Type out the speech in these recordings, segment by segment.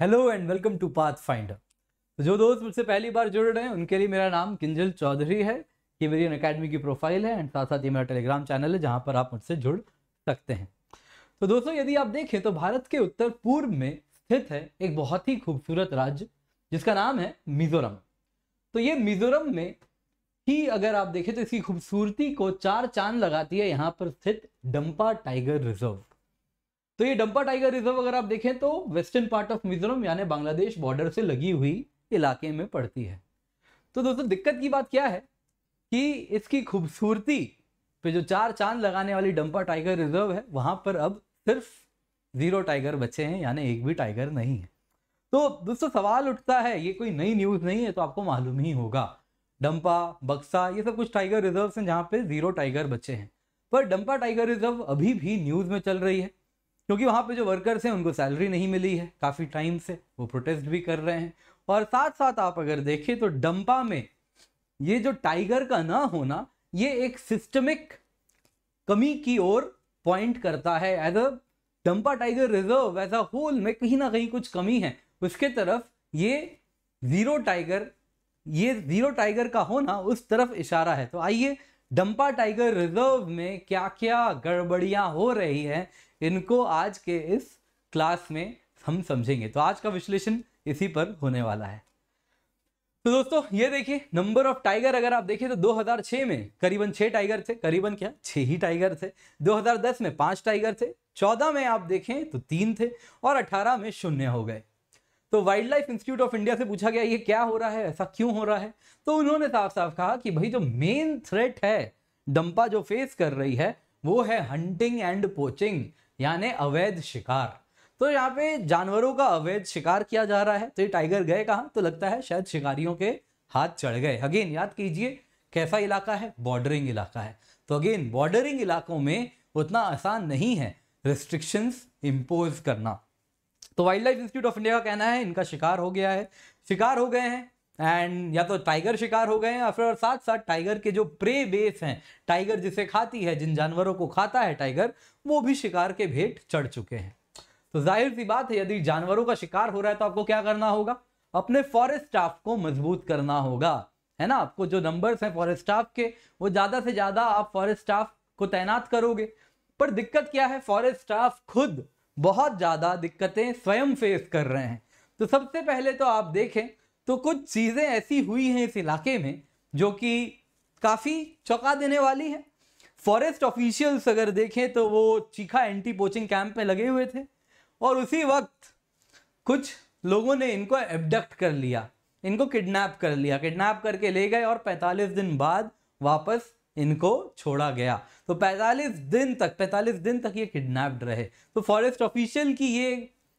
Hello and welcome to path finder जो दोस्त मुझसे पहली बार जुड़ रहे हैं उनके लिए मेरा नाम किंजल चौधरी है ये मेरी अकेडमी की प्रोफाइल है एंड साथ साथ ये मेरा टेलीग्राम चैनल है जहां पर आप मुझसे जुड़ सकते हैं तो दोस्तों यदि आप देखें तो भारत के उत्तर पूर्व में स्थित है एक बहुत ही खूबसूरत राज्य जिसका नाम है मिजोरम तो ये मिजोरम में ही अगर आप देखें तो इसकी खूबसूरती को चार चांद लगाती है यहाँ पर स्थित डम्पा टाइगर रिजर्व तो ये डंपा टाइगर रिजर्व अगर आप देखें तो वेस्टर्न पार्ट ऑफ मिजोरम यानी बांग्लादेश बॉर्डर से लगी हुई इलाके में पड़ती है तो दोस्तों दिक्कत की बात क्या है कि इसकी खूबसूरती पे जो चार चांद लगाने वाली डंपा टाइगर रिजर्व है वहां पर अब सिर्फ जीरो टाइगर बचे हैं यानी एक भी टाइगर नहीं है तो दोस्तों सवाल उठता है ये कोई नई न्यूज़ नहीं है तो आपको मालूम ही होगा डंपा बक्सा ये सब कुछ टाइगर रिजर्व हैं जहाँ पे जीरो टाइगर बचे हैं पर डंपा टाइगर रिजर्व अभी भी न्यूज़ में चल रही है क्योंकि वहाँ पे जो वर्कर्स हैं उनको सैलरी नहीं मिली है काफ़ी टाइम से वो प्रोटेस्ट भी कर रहे हैं और साथ साथ आप अगर देखें तो डंपा में ये जो टाइगर का ना होना ये एक सिस्टमिक कमी की ओर पॉइंट करता है as a Dampa tiger reserve as a whole में कहीं ना कहीं कुछ कमी है उसके तरफ ये जीरो टाइगर ये जीरो टाइगर का होना उस तरफ इशारा है तो आइए डंपा टाइगर रिजर्व में क्या क्या गड़बड़ियां हो रही हैं इनको आज के इस क्लास में हम समझेंगे तो आज का विश्लेषण इसी पर होने वाला है तो दोस्तों ये देखिए नंबर ऑफ टाइगर अगर आप देखें तो 2006 में करीबन छह टाइगर थे करीबन क्या छह ही टाइगर थे 2010 में पांच टाइगर थे 14 में आप देखें तो तीन थे और 18 में शून्य हो गए तो wild life institute of India से पूछा गया ये क्या हो रहा है ऐसा क्यों हो रहा है तो उन्होंने साफ साफ कहा कि भाई जो मेन थ्रेट है डंपा जो फेस कर रही है वो है हंटिंग एंड पोचिंग यानी अवैध शिकार तो यहाँ पे जानवरों का अवैध शिकार किया जा रहा है तो ये टाइगर गए कहाँ तो लगता है शायद शिकारियों के हाथ चढ़ गए अगेन याद कीजिए कैसा इलाका है बॉर्डरिंग इलाका है तो अगेन बॉर्डरिंग इलाकों में उतना आसान नहीं है रिस्ट्रिक्शंस इम्पोज करना तो wild life institute of India का कहना है इनका शिकार हो गया है शिकार हो गए हैं एंड या तो टाइगर शिकार हो गए हैं या फिर और साथ साथ टाइगर के जो प्रे बेस हैं टाइगर जिसे खाती है जिन जानवरों को खाता है टाइगर वो भी शिकार के भेंट चढ़ चुके हैं तो जाहिर सी बात है यदि जानवरों का शिकार हो रहा है तो आपको क्या करना होगा अपने फॉरेस्ट स्टाफ को मजबूत करना होगा है ना आपको जो नंबर्स हैं फॉरेस्ट स्टाफ के वो ज़्यादा से ज़्यादा आप फॉरेस्ट स्टाफ को तैनात करोगे पर दिक्कत क्या है फॉरेस्ट स्टाफ खुद बहुत ज़्यादा दिक्कतें स्वयं फेस कर रहे हैं तो सबसे पहले तो आप देखें तो कुछ चीज़ें ऐसी हुई हैं इस इलाके में जो कि काफ़ी चौंका देने वाली है फॉरेस्ट ऑफिशियल्स अगर देखें तो वो चीखा एंटी पोचिंग कैंप में लगे हुए थे और उसी वक्त कुछ लोगों ने इनको एबडक्ट कर लिया इनको किडनैप कर लिया किडनैप करके ले गए और 45 दिन बाद वापस इनको छोड़ा गया तो 45 दिन तक 45 दिन तक ये किडनैप्ड रहे तो फॉरेस्ट ऑफिशियल की ये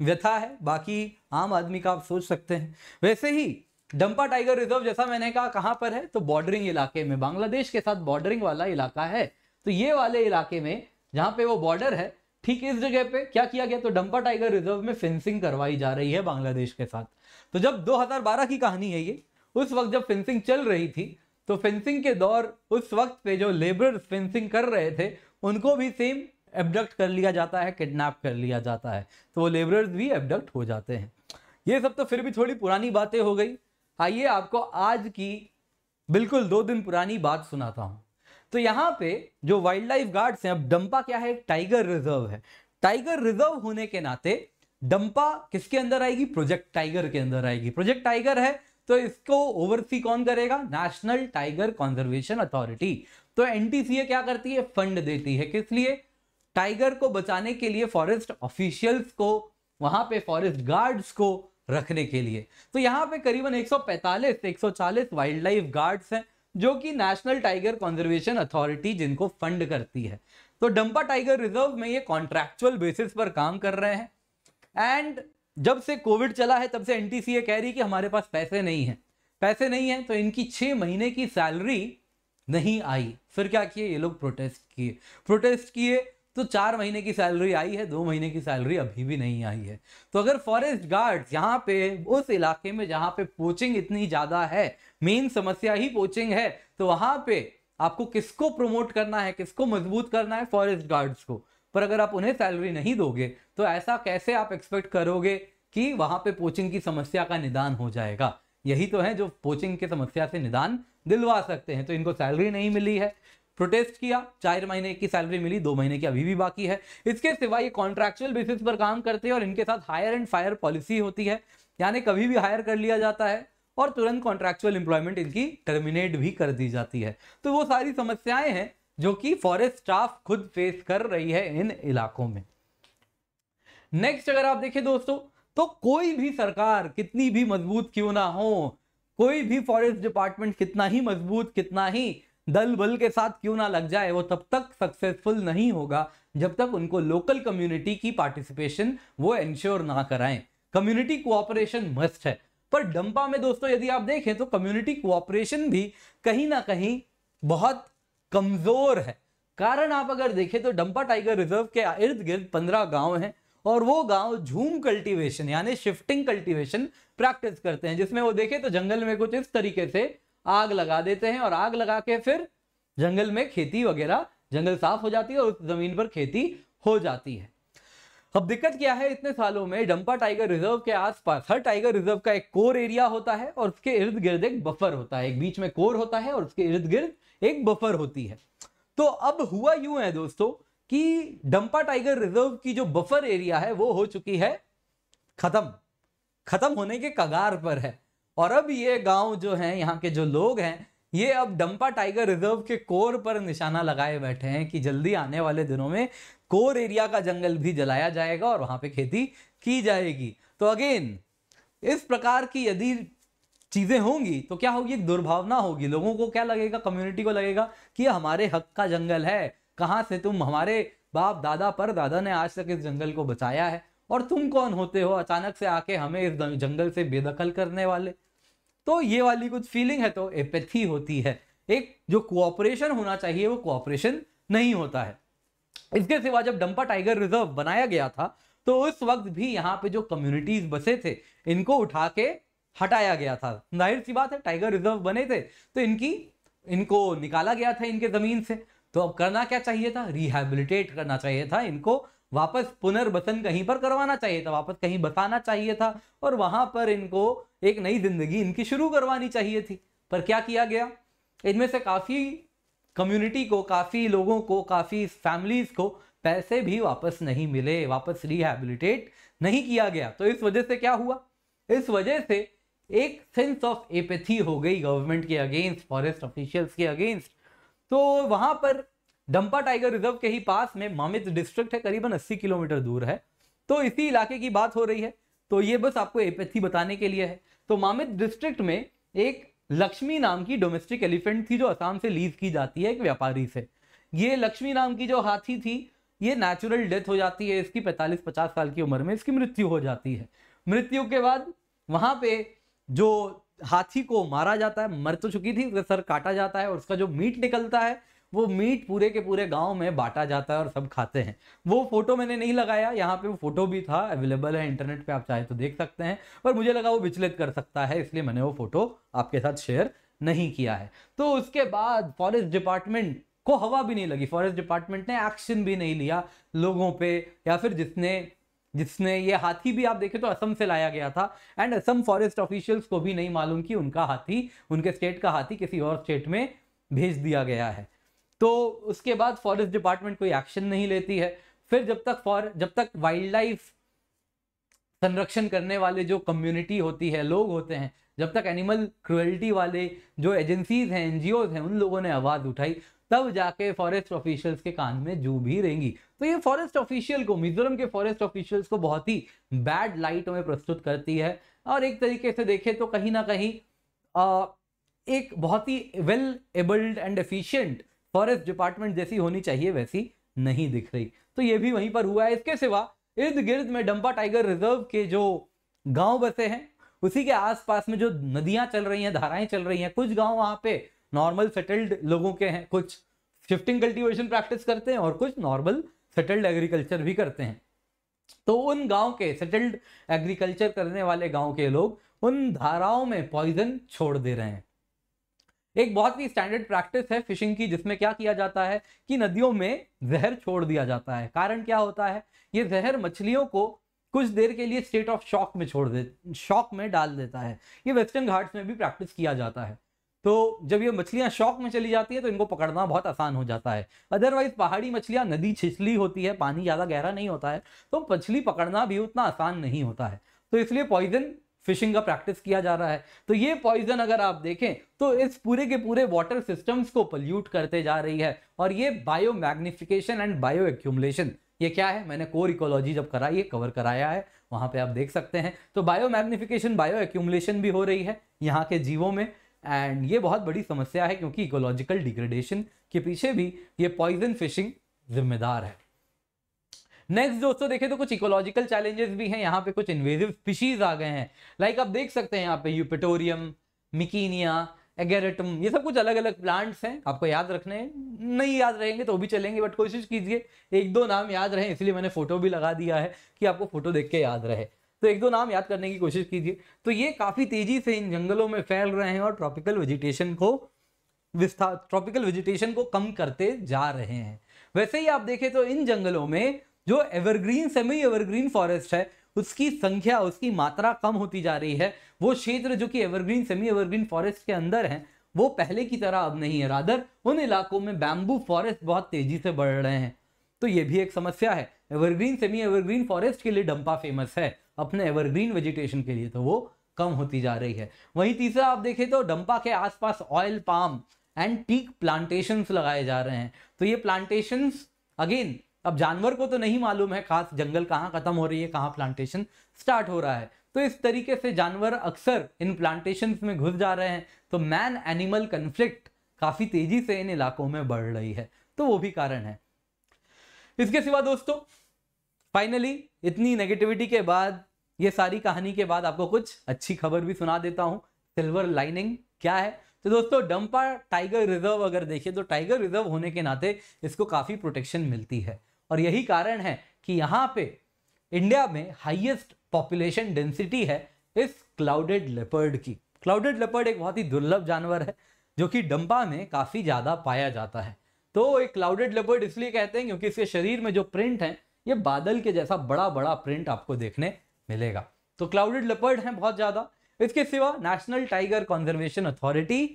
व्यथा है बाकी आम आदमी का आप सोच सकते हैं वैसे ही डंपा टाइगर रिजर्व जैसा मैंने कहा कहां पर है तो बॉर्डरिंग इलाके में बांग्लादेश के साथ बॉर्डरिंग वाला इलाका है तो ये वाले इलाके में जहां पे वो बॉर्डर है ठीक इस जगह पे क्या किया गया तो डंपा टाइगर रिजर्व में फेंसिंग करवाई जा रही है बांग्लादेश के साथ तो जब 2012 की कहानी है ये उस वक्त जब फेंसिंग चल रही थी तो फेंसिंग के दौर उस वक्त पे जो लेबर फेंसिंग कर रहे थे उनको भी सेम एबडक्ट कर लिया जाता है किडनैप कर लिया जाता है तो वो लेबरर्स भी एबडक्ट हो जाते हैं ये सब तो फिर भी थोड़ी पुरानी बातें हो गई आइए आपको आज की बिल्कुल दो दिन पुरानी बात सुनाता हूँ तो यहाँ पे जो वाइल्ड लाइफ गार्ड्स हैं अब डंपा क्या है टाइगर रिजर्व है टाइगर रिजर्व होने के नाते डंपा किसके अंदर आएगी प्रोजेक्ट टाइगर के अंदर आएगी प्रोजेक्ट टाइगर है तो इसको ओवरसी कौन करेगा नेशनल टाइगर कंजर्वेशन अथॉरिटी तो एनटीसीए क्या करती है फंड देती है किस लिए टाइगर को बचाने के लिए फॉरेस्ट ऑफिशियल्स को वहां पे फॉरेस्ट गार्ड्स को रखने के लिए तो यहाँ पे करीबन 145 140 वाइल्ड लाइफ गार्ड्स हैं जो कि नेशनल टाइगर कंजर्वेशन अथॉरिटी जिनको फंड करती है तो डंपा टाइगर रिजर्व में ये कॉन्ट्रेक्चुअल बेसिस पर काम कर रहे हैं एंड जब से कोविड चला है तब से एनटीसीए कह रही कि हमारे पास पैसे नहीं है पैसे नहीं है तो इनकी छः महीने की सैलरी नहीं आई फिर क्या किए ये लोग प्रोटेस्ट किए प्रोटेस्ट किए तो चार महीने की सैलरी आई है दो महीने की सैलरी अभी भी नहीं आई है तो अगर फॉरेस्ट गार्ड यहाँ पे उस इलाके में जहाँ पे पोचिंग इतनी ज़्यादा है मेन समस्या ही पोचिंग है तो वहाँ पे आपको किसको प्रमोट करना है किसको मजबूत करना है फॉरेस्ट गार्ड्स को पर अगर आप उन्हें सैलरी नहीं दोगे तो ऐसा कैसे आप एक्सपेक्ट करोगे कि वहां पे पोचिंग की समस्या का निदान हो जाएगा यही तो है जो पोचिंग की समस्या से निदान दिलवा सकते हैं तो इनको सैलरी नहीं मिली है प्रोटेस्ट किया चार महीने की सैलरी मिली दो महीने की अभी भी बाकी है इसके सिवा ये कॉन्ट्रेक्चुअल बेसिस पर काम करते हैं और इनके साथ हायर एंड फायर पॉलिसी होती है यानी कभी भी हायर कर लिया जाता है और तुरंत कॉन्ट्रेक्चुअल एम्प्लॉयमेंट इनकी टर्मिनेट भी कर दी जाती है तो वो सारी समस्याएं हैं जो कि फॉरेस्ट स्टाफ खुद फेस कर रही है इन इलाकों में नेक्स्ट अगर आप देखें दोस्तों तो कोई भी सरकार कितनी भी मजबूत क्यों ना हो कोई भी फॉरेस्ट डिपार्टमेंट कितना ही मजबूत कितना ही दल बल के साथ क्यों ना लग जाए वो तब तक सक्सेसफुल नहीं होगा जब तक उनको लोकल कम्युनिटी की पार्टिसिपेशन वो एंश्योर ना कराएं कम्युनिटी कोऑपरेशन मस्ट है पर डंपा में दोस्तों यदि आप देखें तो कम्युनिटी कोऑपरेशन भी कहीं ना कहीं बहुत कमजोर है कारण आप अगर देखें तो डंपा टाइगर रिजर्व के इर्द गिर्द पंद्रह गांव हैं और वो गांव झूम कल्टीवेशन यानी शिफ्टिंग कल्टीवेशन प्रैक्टिस करते हैं जिसमें वो देखें तो जंगल में कुछ इस तरीके से आग लगा देते हैं और आग लगा के फिर जंगल में खेती वगैरह जंगल साफ हो जाती है और उस जमीन पर खेती हो जाती है अब दिक्कत क्या है इतने सालों में डंपा टाइगर रिजर्व के आसपास हर टाइगर रिजर्व का एक कोर एरिया होता है और उसके इर्द गिर्द एक बफर होता है एक बीच में कोर होता है और उसके इर्द गिर्द एक बफर होती है तो अब हुआ यूं है दोस्तों कि डंपा टाइगर रिजर्व की जो बफर एरिया है वो हो चुकी है खत्म खत्म होने के कगार पर है और अब ये गांव जो है यहाँ के जो लोग हैं ये अब डंपा टाइगर रिजर्व के कोर पर निशाना लगाए बैठे हैं कि जल्दी आने वाले दिनों में कोर एरिया का जंगल भी जलाया जाएगा और वहां पे खेती की जाएगी तो अगेन इस प्रकार की यदि चीज़ें होंगी तो क्या होगी एक दुर्भावना होगी लोगों को क्या लगेगा कम्युनिटी को लगेगा कि हमारे हक का जंगल है कहाँ से तुम हमारे बाप दादा पर दादा ने आज तक इस जंगल को बचाया है और तुम कौन होते हो अचानक से आके हमें इस जंगल से बेदखल करने वाले तो ये वाली कुछ फीलिंग है तो एपेथी होती है एक जो कोऑपरेशन होना चाहिए वो कोऑपरेशन नहीं होता है इसके सिवा जब डंपा टाइगर रिजर्व बनाया गया था तो उस वक्त भी यहाँ पे जो कम्युनिटीज बसे थे इनको उठा के हटाया गया था जाहिर सी बात है टाइगर रिजर्व बने थे तो इनकी इनको निकाला गया था इनके ज़मीन से तो अब करना क्या चाहिए था रिहेबिलिटेट करना चाहिए था इनको वापस पुनर्वसन कहीं पर करवाना चाहिए था वापस कहीं बसाना चाहिए था और वहां पर इनको एक नई जिंदगी इनकी शुरू करवानी चाहिए थी पर क्या किया गया इनमें से काफ़ी कम्युनिटी को काफ़ी लोगों को काफ़ी फैमिलीज को पैसे भी वापस नहीं मिले वापस रिहेबिलिटेट नहीं किया गया तो इस वजह से क्या हुआ इस वजह से एक सेंस ऑफ एपेथी हो गई गवर्नमेंट के अगेंस्ट फॉरेस्ट ऑफिशियल्स के अगेंस्ट तो वहाँ पर डंपा टाइगर रिजर्व के ही पास में मामित डिस्ट्रिक्ट है करीबन 80 किलोमीटर दूर है तो इसी इलाके की बात हो रही है तो ये बस आपको एपेथी बताने के लिए है तो मामित डिस्ट्रिक्ट में एक लक्ष्मी नाम की डोमेस्टिक एलिफेंट थी जो आसाम से लीज की जाती है एक व्यापारी से ये लक्ष्मी नाम की जो हाथी थी ये नेचुरल डेथ हो जाती है इसकी 45-50 साल की उम्र में इसकी मृत्यु हो जाती है मृत्यु के बाद वहाँ पे जो हाथी को मारा जाता है मर तो चुकी थी सर काटा जाता है और उसका जो मीट निकलता है वो मीट पूरे के पूरे गांव में बांटा जाता है और सब खाते हैं वो फोटो मैंने नहीं लगाया यहाँ पे वो फोटो भी था अवेलेबल है इंटरनेट पे आप चाहे तो देख सकते हैं पर मुझे लगा वो विचलित कर सकता है इसलिए मैंने वो फोटो आपके साथ शेयर नहीं किया है तो उसके बाद फॉरेस्ट डिपार्टमेंट को हवा भी नहीं लगी फॉरेस्ट डिपार्टमेंट ने एक्शन भी नहीं लिया लोगों पे या फिर जिसने जिसने ये हाथी भी आप देखे तो असम से लाया गया था एंड असम फॉरेस्ट ऑफिशियल्स को भी नहीं मालूम कि उनका हाथी उनके स्टेट का हाथी किसी और स्टेट में भेज दिया गया है तो उसके बाद फॉरेस्ट डिपार्टमेंट कोई एक्शन नहीं लेती है फिर जब तक फॉर जब तक वाइल्ड लाइफ संरक्षण करने वाले जो कम्युनिटी होती है लोग होते हैं जब तक एनिमल क्रुएल्टी वाले जो एजेंसीज हैं एनजीओज हैं उन लोगों ने आवाज़ उठाई तब जाके फॉरेस्ट ऑफिशियल्स के कान में जू भी रहेंगी तो ये फॉरेस्ट ऑफिशियल को मिजोरम के फॉरेस्ट ऑफिशियल्स को बहुत ही बैड लाइट में प्रस्तुत करती है और एक तरीके से देखें तो कहीं ना कहीं आ, एक बहुत ही well abled and efficient forest department जैसी होनी चाहिए वैसी नहीं दिख रही तो ये भी वहीं पर हुआ है इसके सिवा इर्द गिर्द में डंपा टाइगर रिजर्व के जो गांव बसे हैं उसी के आसपास में जो नदियां चल रही हैं धाराएं चल रही हैं कुछ गांव वहां पे नॉर्मल सेटल्ड लोगों के हैं कुछ शिफ्टिंग कल्टीवेशन प्रैक्टिस करते हैं और कुछ नॉर्मल सेटल्ड एग्रीकल्चर भी करते हैं तो उन गांव के सेटल्ड एग्रीकल्चर करने वाले गांव के लोग उन धाराओं में पॉइजन छोड़ दे रहे हैं एक बहुत ही स्टैंडर्ड प्रैक्टिस है फिशिंग की जिसमें क्या किया जाता है कि नदियों में जहर छोड़ दिया जाता है कारण क्या होता है ये जहर मछलियों को कुछ देर के लिए स्टेट ऑफ शॉक में छोड़ दे शॉक में डाल देता है ये वेस्टर्न घाट्स में भी प्रैक्टिस किया जाता है तो जब ये मछलियां शौक में चली जाती है तो इनको पकड़ना बहुत आसान हो जाता है अदरवाइज पहाड़ी मछलियां नदी छिछली होती है पानी ज़्यादा गहरा नहीं होता है तो मछली पकड़ना भी उतना आसान नहीं होता है तो इसलिए पॉइजन फिशिंग का प्रैक्टिस किया जा रहा है तो ये पॉइजन अगर आप देखें तो इस पूरे के पूरे वाटर सिस्टम्स को पल्यूट करते जा रही है और ये biomagnification and bioaccumulation ये क्या है मैंने कोर इकोलॉजी जब कराई है कवर कराया है वहाँ पे आप देख सकते हैं तो बायो मैग्निफिकेशन बायो एक्यूमुलेशन भी हो रही है यहाँ के जीवों में एंड ये बहुत बड़ी समस्या है क्योंकि इकोलॉजिकल डिग्रेडेशन के पीछे भी ये पॉइजन फिशिंग जिम्मेदार है नेक्स्ट दोस्तों देखें तो कुछ इकोलॉजिकल चैलेंजेस भी हैं यहाँ पे कुछ इन्वेजिव स्पीशीज आ गए हैं लाइक आप देख सकते हैं यहाँ पे यूपेटोरियम मिकीनिया एगेरेटम ये सब कुछ अलग अलग प्लांट्स हैं आपको याद रखने हैं नहीं याद रहेंगे तो भी चलेंगे बट कोशिश कीजिए एक दो नाम याद रहे इसलिए मैंने फोटो भी लगा दिया है कि आपको फोटो देख के याद रहे तो एक दो नाम याद करने की कोशिश कीजिए तो ये काफ़ी तेजी से इन जंगलों में फैल रहे हैं और ट्रॉपिकल वेजिटेशन को विस्तार ट्रॉपिकल वेजिटेशन को कम करते जा रहे हैं वैसे ही आप देखें तो इन जंगलों में जो एवरग्रीन सेमी एवरग्रीन फॉरेस्ट है उसकी संख्या उसकी मात्रा कम होती जा रही है वो क्षेत्र जो कि एवरग्रीन सेमी एवरग्रीन फॉरेस्ट के अंदर है वो पहले की तरह अब नहीं है रादर उन इलाकों में बैम्बू फॉरेस्ट बहुत तेजी से बढ़ रहे हैं तो ये भी एक समस्या है एवरग्रीन सेमी एवरग्रीन फॉरेस्ट के लिए डंपा फेमस है अपने एवरग्रीन वेजिटेशन के लिए तो वो कम होती जा रही है वहीं तीसरा आप देखें तो डंपा के आसपास oil palm and teak plantations लगाए जा रहे हैं तो ये प्लांटेशंस अगेन अब जानवर को तो नहीं मालूम है खास जंगल कहाँ खत्म हो रही है कहाँ प्लांटेशन स्टार्ट हो रहा है तो इस तरीके से जानवर अक्सर इन प्लांटेशन में घुस जा रहे हैं तो मैन एनिमल कन्फ्लिक्ट काफ़ी तेजी से इन इलाकों में बढ़ रही है तो वो भी कारण है इसके सिवा दोस्तों फाइनली इतनी नेगेटिविटी के बाद ये सारी कहानी के बाद आपको कुछ अच्छी खबर भी सुना देता हूँ सिल्वर लाइनिंग क्या है तो दोस्तों डम्पा टाइगर रिजर्व अगर देखिए तो टाइगर रिजर्व होने के नाते इसको काफ़ी प्रोटेक्शन मिलती है और यही कारण है कि यहाँ पे इंडिया में हाईएस्ट पॉपुलेशन डेंसिटी है इस क्लाउडेड लेपर्ड की क्लाउडेड लेपर्ड एक बहुत ही दुर्लभ जानवर है जो कि डम्पा में काफ़ी ज़्यादा पाया जाता है तो एक क्लाउडेड लेपर्ड इसलिए कहते हैं क्योंकि इसके शरीर में जो प्रिंट हैं ये बादल के जैसा बड़ा बड़ा प्रिंट आपको देखने मिलेगा तो क्लाउडेड लेपर्ड हैं बहुत ज़्यादा इसके सिवा नेशनल टाइगर कंजर्वेशन अथॉरिटी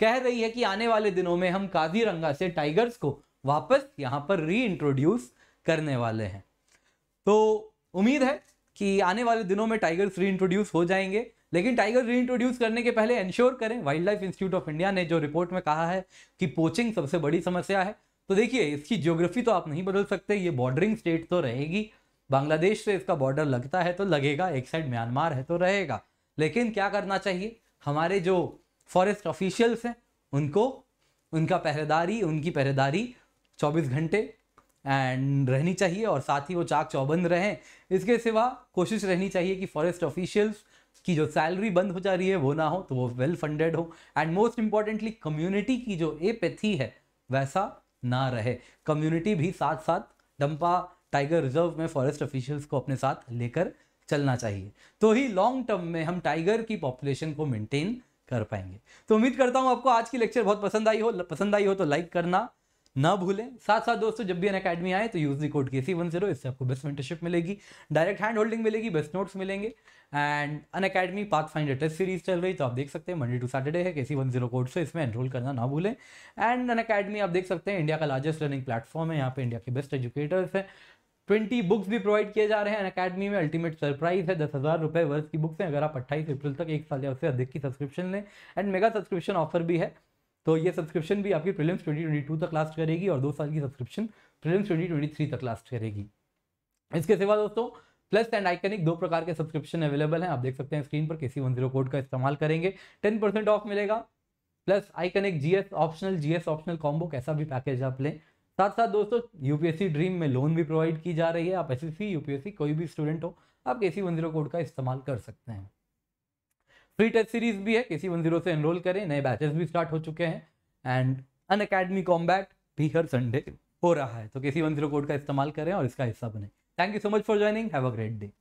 कह रही है कि आने वाले दिनों में हम काजीरंगा से टाइगर्स को वापस यहां पर रीइंट्रोड्यूस करने वाले हैं तो उम्मीद है कि आने वाले दिनों में टाइगर्स रीइंट्रोड्यूस हो जाएंगे लेकिन टाइगर रीइंट्रोड्यूस करने के पहले इंश्योर करें wild life institute of India ने जो रिपोर्ट में कहा है कि पोचिंग सबसे बड़ी समस्या है तो देखिए इसकी ज्योग्राफी तो आप नहीं बदल सकते ये बॉर्डरिंग स्टेट तो रहेगी बांग्लादेश से इसका बॉर्डर लगता है तो लगेगा एक साइड म्यांमार है तो रहेगा लेकिन क्या करना चाहिए हमारे जो फॉरेस्ट ऑफिशियल्स हैं उनको उनका पहरेदारी उनकी पहरेदारी 24 घंटे एंड रहनी चाहिए और साथ ही वो चाक चौबंद रहें इसके सिवा कोशिश रहनी चाहिए कि फॉरेस्ट ऑफिशियल्स की जो सैलरी बंद हो जा रही है वो ना हो तो वो वेल फंडेड हो एंड मोस्ट इम्पॉर्टेंटली कम्युनिटी की जो एपैथी है वैसा ना रहे कम्युनिटी भी साथ साथ डंपा टाइगर रिजर्व में फॉरेस्ट ऑफिशियल्स को अपने साथ लेकर चलना चाहिए तो ही लॉन्ग टर्म में हम टाइगर की पॉपुलेशन को मेंटेन कर पाएंगे तो उम्मीद करता हूँ आपको आज की लेक्चर बहुत पसंद आई हो पसंद आई हो तो लाइक करना ना भूलें साथ साथ दोस्तों जब भी अन अकेडमी आए तो यूज दी कोड के सी वन जीरो इससे आपको बेस्ट मेंटरशिप मिलेगी डायरेक्ट हैंड होल्डिंग मिलेगी बेस्ट नोट्स मिलेंगे and Unacademy path find test series चल रही तो आप देख सकते हैं मंडे टू सैटरडे है किसी वन जीरो कोड से इसमें एनरोल करना ना भूलें एंड अन अकेडमी आप देख सकते हैं इंडिया का लार्जेस्ट लर्निंग प्लेटफॉर्म है यहाँ पे इंडिया के बेस्ट एजुकेटर्स हैं ट्वेंटी बुक्स भी प्रोवाइड किए जा रहे हैं अकेडमी में अल्टीमेट सरप्राइज है दस हज़ार रुपये वर्ष की बुक्स हैं अगर आप अट्ठाईस अप्रैल तक एक साल या उससे अधिक की सब्सक्रिप्शन लें एंड मेगा सब्सक्रिप्शन ऑफर भी है तो ये सब्सक्रिप्शन भी आपकी ट्वेंटी ट्वेंटी टू तक लास्ट करेगी और दो साल की सब्सक्रिप्शन ट्वेंटी थ्री तक लास्ट करेगी इसके सिवा दोस्तों प्लस एंड आइकनिक दो प्रकार के सब्सक्रिप्शन अवेलेबल हैं आप देख सकते हैं स्क्रीन पर किसी वन जीरो कोड का इस्तेमाल करेंगे टेन परसेंट ऑफ मिलेगा plus iconic GS optional GS optional combo कैसा भी पैकेज आप लें साथ साथ दोस्तों यूपीएससी ड्रीम में लोन भी प्रोवाइड की जा रही है आप एस यूपीएससी कोई भी स्टूडेंट हो आप के सी वन जीरो कोड का इस्तेमाल कर सकते हैं फ्री टेस्ट सीरीज भी है के सी वन जीरो से एनरोल करें नए बैचेस भी स्टार्ट हो चुके हैं एंड अन अकेडमी कॉम्बैट भी हर संडे हो रहा है तो के सी वन जीरो कोड का इस्तेमाल करें और इसका हिस्सा बने Thank you so much for joining. Have a great day.